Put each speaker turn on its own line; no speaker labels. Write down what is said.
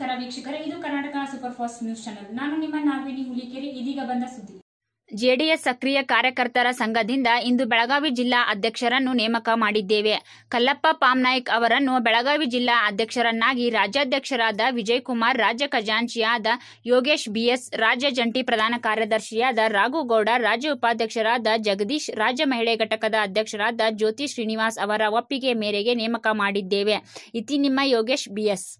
ನಮಸ್ಕಾರ ವೀಕ್ಷಕರೇ ಇದು Karnataka super fast news channel ನಾನು ನಿಮ್ಮ ಹುಲಿಕೆರೆ ಇದೀಗ ಬಂದ
ಸುದ್ದಿ ಜೆಡಿಎಸ್ ಸಕ್ರಿಯ ಕಾರ್ಯಕರ್ತರ ಸಂಘದಿಂದ ಇಂದು ಬೆಳಗಾವಿ ಜಿಲ್ಲಾ ಅಧ್ಯಕ್ಷರನ್ನು ನೇಮಕ ಮಾಡಿದ್ದೇವೆ ಕಲ್ಲಪ್ಪ ಪಾಮ್ನಾಯ್ಕ್ ಅವರನ್ನು ಬೆಳಗಾವಿ ಜಿಲ್ಲಾ ಅಧ್ಯಕ್ಷರನ್ನಾಗಿ ರಾಜ್ಯಾಧ್ಯಕ್ಷರಾದ ವಿಜಯಕುಮಾರ್ ರಾಜ್ಯ ಖಜಾಂಚಿಯಾದ ಯೋಗೇಶ್ ಬಿಎಸ್ ರಾಜ್ಯ ಜಂಟಿ ಪ್ರಧಾನ ಕಾರ್ಯದರ್ಶಿಯಾದ ರಾಘುಗೌಡ ರಾಜ್ಯ ಉಪಾಧ್ಯಕ್ಷರಾದ ಜಗದೀಶ್ ರಾಜ್ಯ ಮಹಿಳೆ ಘಟಕದ ಅಧ್ಯಕ್ಷರಾದ ಜ್ಯೋತಿ ಶ್ರೀನಿವಾಸ್ ಅವರ ಒಪ್ಪಿಗೆ ಮೇರೆಗೆ ನೇಮಕ ಮಾಡಿದ್ದೇವೆ ಇತಿ ನಿಮ್ಮ ಯೋಗೇಶ್ ಬಿಎಸ್